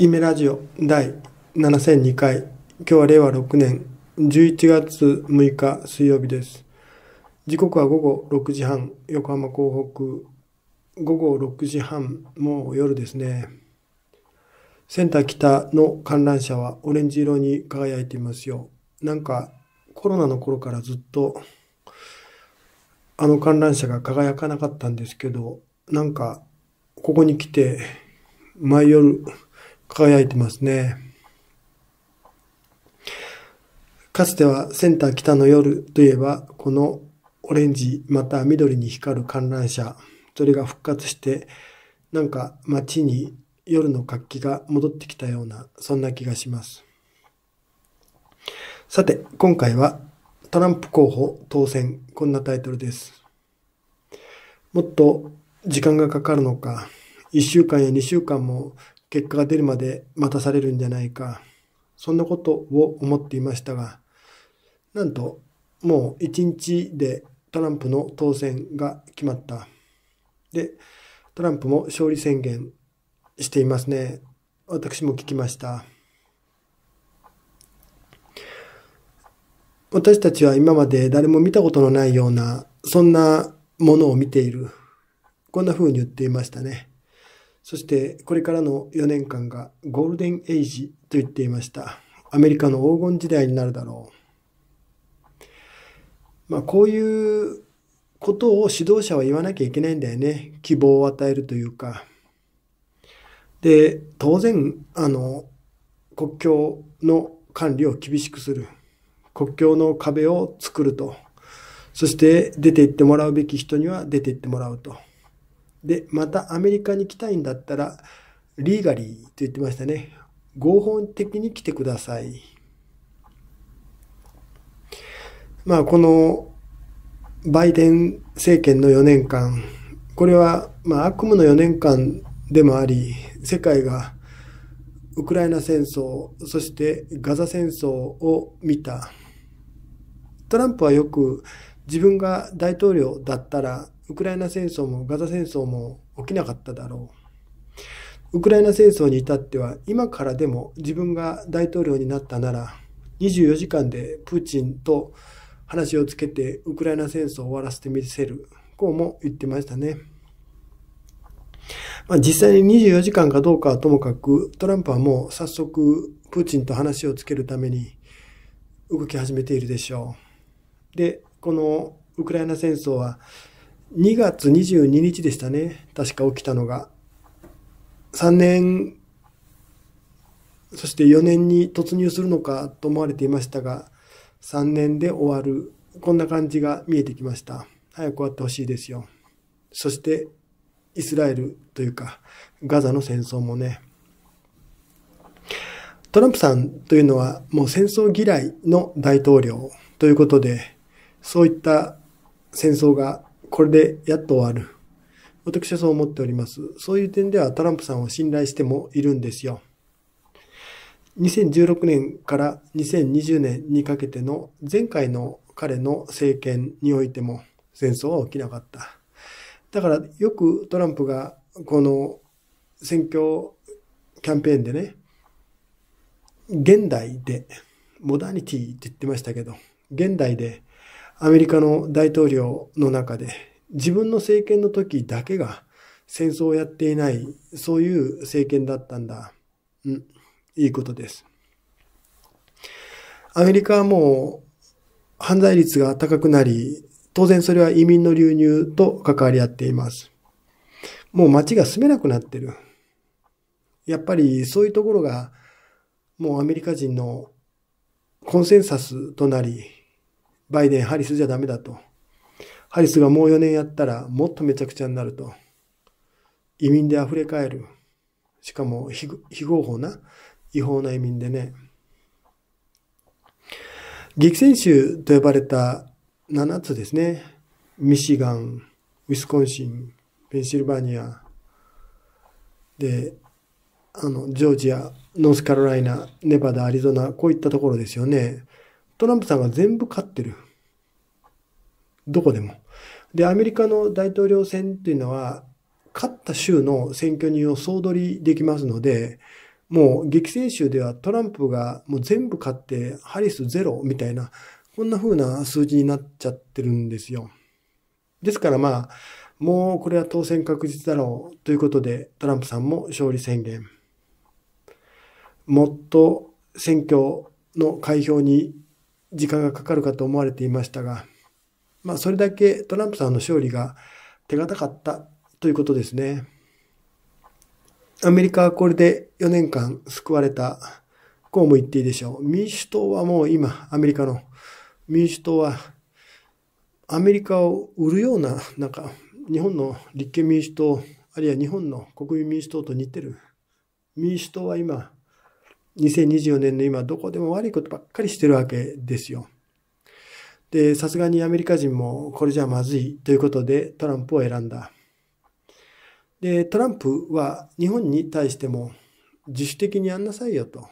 イメラジオ第7002回今日は令和6年11月6日水曜日です時刻は午後6時半横浜港北午後6時半もう夜ですねセンター北の観覧車はオレンジ色に輝いていますよなんかコロナの頃からずっとあの観覧車が輝かなかったんですけどなんかここに来て毎夜輝いてますね。かつてはセンター北の夜といえば、このオレンジまた緑に光る観覧車、それが復活して、なんか街に夜の活気が戻ってきたような、そんな気がします。さて、今回はトランプ候補当選、こんなタイトルです。もっと時間がかかるのか、1週間や2週間も結果が出るまで待たされるんじゃないか、そんなことを思っていましたが、なんと、もう一日でトランプの当選が決まった。で、トランプも勝利宣言していますね。私も聞きました。私たちは今まで誰も見たことのないような、そんなものを見ている。こんな風に言っていましたね。そしてこれからの4年間がゴールデンエイジと言っていました。アメリカの黄金時代になるだろう。まあこういうことを指導者は言わなきゃいけないんだよね。希望を与えるというか。で、当然、あの、国境の管理を厳しくする。国境の壁を作ると。そして出て行ってもらうべき人には出て行ってもらうと。で、またアメリカに来たいんだったら、リーガリーと言ってましたね。合法的に来てください。まあ、このバイデン政権の4年間、これは、まあ、悪夢の4年間でもあり、世界がウクライナ戦争、そしてガザ戦争を見た。トランプはよく自分が大統領だったらウクライナ戦争もガザ戦争も起きなかっただろう。ウクライナ戦争に至っては、今からでも自分が大統領になったなら、24時間でプーチンと話をつけてウクライナ戦争を終わらせてみせる。こうも言ってましたね。まあ、実際に24時間かどうかはともかく、トランプはもう早速プーチンと話をつけるために動き始めているでしょう。で、このウクライナ戦争は2月22日でしたね。確か起きたのが。3年、そして4年に突入するのかと思われていましたが、3年で終わる。こんな感じが見えてきました。早く終わってほしいですよ。そして、イスラエルというか、ガザの戦争もね。トランプさんというのはもう戦争嫌いの大統領ということで、そういった戦争がこれでやっと終わる。私はそう思っております。そういう点ではトランプさんを信頼してもいるんですよ。2016年から2020年にかけての前回の彼の政権においても戦争は起きなかった。だからよくトランプがこの選挙キャンペーンでね、現代で、モダニティって言ってましたけど、現代でアメリカの大統領の中で、自分の政権の時だけが戦争をやっていない、そういう政権だったんだ。うん、いいことです。アメリカはもう犯罪率が高くなり、当然それは移民の流入と関わり合っています。もう街が住めなくなってる。やっぱりそういうところがもうアメリカ人のコンセンサスとなり、バイデン、ハリスじゃダメだと。ハリスがもう4年やったらもっとめちゃくちゃになると。移民で溢れかえる。しかも非合法な、違法な移民でね。激戦州と呼ばれた7つですね。ミシガン、ウィスコンシン、ペンシルバニア、で、あの、ジョージア、ノースカロライナ、ネバダ、アリゾナ、こういったところですよね。トランプさんが全部勝ってる。どこでも。で、アメリカの大統領選っていうのは、勝った州の選挙人を総取りできますので、もう激戦州ではトランプがもう全部勝って、ハリスゼロみたいな、こんな風な数字になっちゃってるんですよ。ですからまあ、もうこれは当選確実だろうということで、トランプさんも勝利宣言。もっと選挙の開票に時間がかかるかと思われていましたが、まあ、それだけトランプさんの勝利が手堅かったということですね。アメリカはこれで4年間救われた、こうも言っていいでしょう。民主党はもう今、アメリカの、民主党はアメリカを売るような、なんか、日本の立憲民主党、あるいは日本の国民民主党と似てる。民主党は今、2024年の今、どこでも悪いことばっかりしてるわけですよ。で、さすがにアメリカ人もこれじゃまずいということでトランプを選んだ。で、トランプは日本に対しても自主的にやんなさいよと。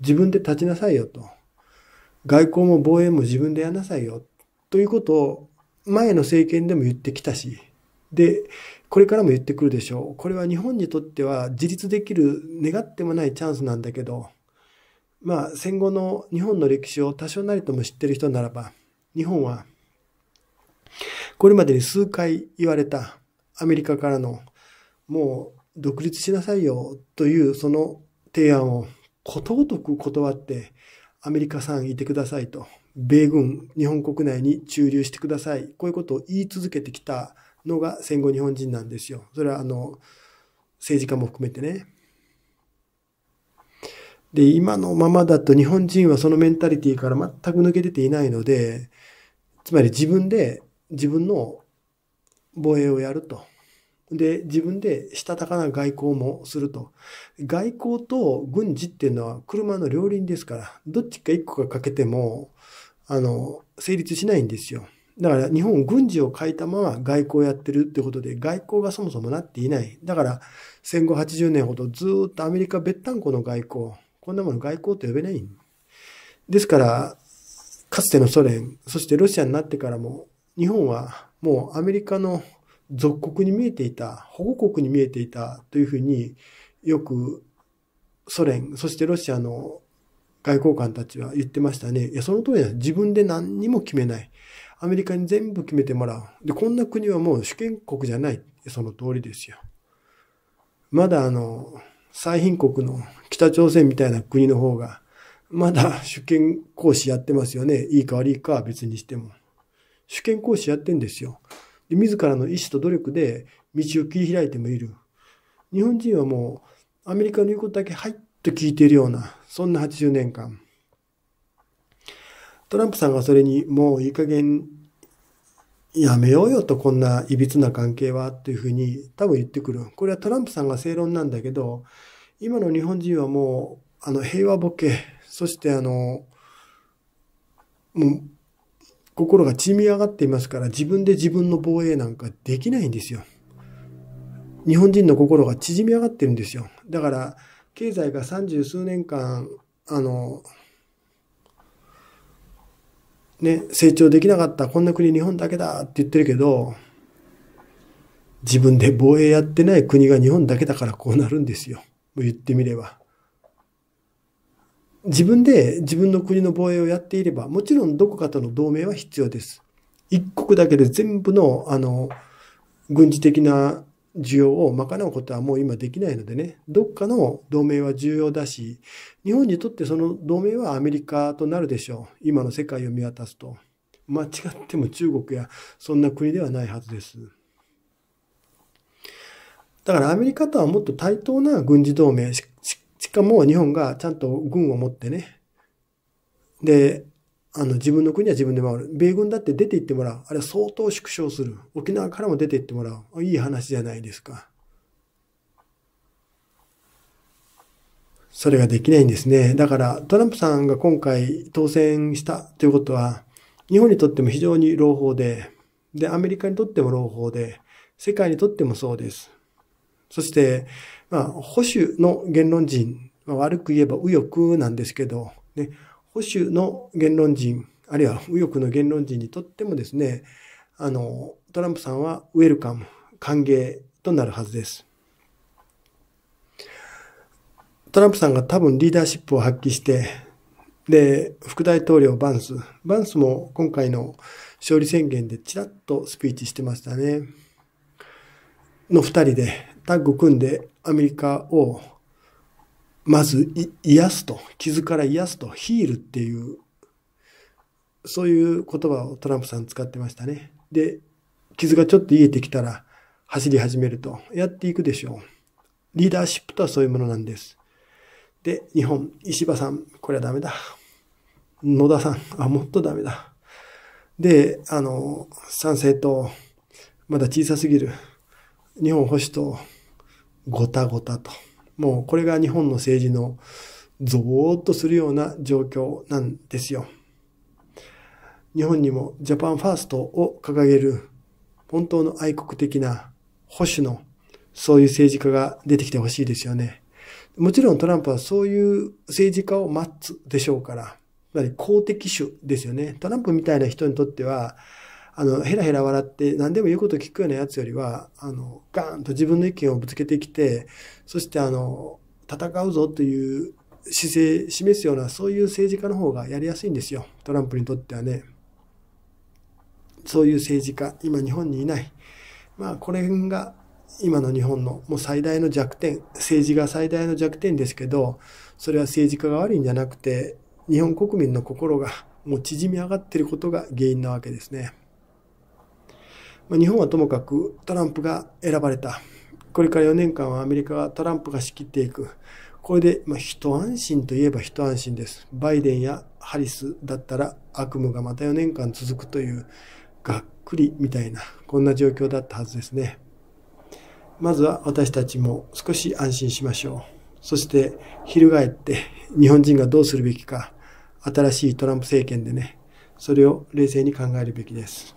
自分で立ちなさいよと。外交も防衛も自分でやんなさいよ。ということを前の政権でも言ってきたし。で、これからも言ってくるでしょう。これは日本にとっては自立できる願ってもないチャンスなんだけど、まあ戦後の日本の歴史を多少なりとも知ってる人ならば、日本はこれまでに数回言われたアメリカからのもう独立しなさいよというその提案をことごとく断ってアメリカさんいてくださいと米軍日本国内に駐留してくださいこういうことを言い続けてきたのが戦後日本人なんですよ。それはあの政治家も含めてね。で、今のままだと日本人はそのメンタリティから全く抜け出ていないので、つまり自分で自分の防衛をやると。で、自分でしたたかな外交もすると。外交と軍事っていうのは車の両輪ですから、どっちか一個が欠けても、あの、成立しないんですよ。だから日本軍事を変えたまま外交をやってるってことで外交がそもそもなっていない。だから戦後80年ほどずっとアメリカタンコの外交。こんなもの外交と呼べない。ですから、かつてのソ連、そしてロシアになってからも日本はもうアメリカの属国に見えていた、保護国に見えていたというふうによくソ連、そしてロシアの外交官たちは言ってましたね。いや、その通りだ。自分で何にも決めない。アメリカに全部決めてもらう。で、こんな国はもう主権国じゃない。その通りですよ。まだあの、最貧国の北朝鮮みたいな国の方が、まだ主権行使やってますよね。いいか悪いかは別にしても。主権行使やってんですよ。で自らの意思と努力で道を切り開いてもいる。日本人はもうアメリカの言うことだけはいっと聞いているような、そんな80年間。トランプさんがそれにもういい加減やめようよとこんないびつな関係はというふうに多分言ってくる。これはトランプさんが正論なんだけど、今の日本人はもうあの平和ボケ、そしてあの、もう心が縮み上がっていますから自分で自分の防衛なんかできないんですよ。日本人の心が縮み上がってるんですよ。だから経済が三十数年間、あの、ね、成長できなかった、こんな国日本だけだって言ってるけど、自分で防衛やってない国が日本だけだからこうなるんですよ。言ってみれば。自分で自分の国の防衛をやっていれば、もちろんどこかとの同盟は必要です。一国だけで全部の、あの、軍事的な需要を賄うことはもう今できないのでね、どっかの同盟は重要だし、日本にとってその同盟はアメリカとなるでしょう。今の世界を見渡すと。間違っても中国やそんな国ではないはずです。だからアメリカとはもっと対等な軍事同盟し、しかも日本がちゃんと軍を持ってね、で、あの、自分の国は自分で守る。米軍だって出て行ってもらう。あれは相当縮小する。沖縄からも出て行ってもらう。いい話じゃないですか。それができないんですね。だから、トランプさんが今回当選したということは、日本にとっても非常に朗報で、で、アメリカにとっても朗報で、世界にとってもそうです。そして、まあ、保守の言論人、悪く言えば右翼なんですけど、ね、保守の言論人、あるいは右翼の言論人にとってもですね、あの、トランプさんはウェルカム、歓迎となるはずです。トランプさんが多分リーダーシップを発揮して、で、副大統領バンス。バンスも今回の勝利宣言でちらっとスピーチしてましたね。の二人でタッグ組んでアメリカをまず癒すと、傷から癒すと、ヒールっていう、そういう言葉をトランプさん使ってましたね。で、傷がちょっと癒えてきたら走り始めると、やっていくでしょう。リーダーシップとはそういうものなんです。で、日本、石破さん、これはダメだ。野田さん、あ、もっとダメだ。で、あの、賛成党、まだ小さすぎる。日本保守党、ごたごたと。もうこれが日本の政治のゾーっとするような状況なんですよ。日本にもジャパンファーストを掲げる本当の愛国的な保守のそういう政治家が出てきてほしいですよね。もちろんトランプはそういう政治家を待つでしょうから、つまり公的種ですよね。トランプみたいな人にとっては、あの、ヘラヘラ笑って何でも言うこと聞くようなやつよりは、あの、ガーンと自分の意見をぶつけてきて、そしてあの、戦うぞという姿勢示すような、そういう政治家の方がやりやすいんですよ。トランプにとってはね。そういう政治家、今日本にいない。まあ、これが今の日本のもう最大の弱点、政治が最大の弱点ですけど、それは政治家が悪いんじゃなくて、日本国民の心がもう縮み上がっていることが原因なわけですね。まあ、日本はともかくトランプが選ばれた。これから4年間はアメリカはトランプが仕切っていく。これで、まあ、一安心といえば一安心です。バイデンやハリスだったら悪夢がまた4年間続くという、がっくりみたいな、こんな状況だったはずですね。まずは私たちも少し安心しましょう。そして、翻って日本人がどうするべきか、新しいトランプ政権でね、それを冷静に考えるべきです。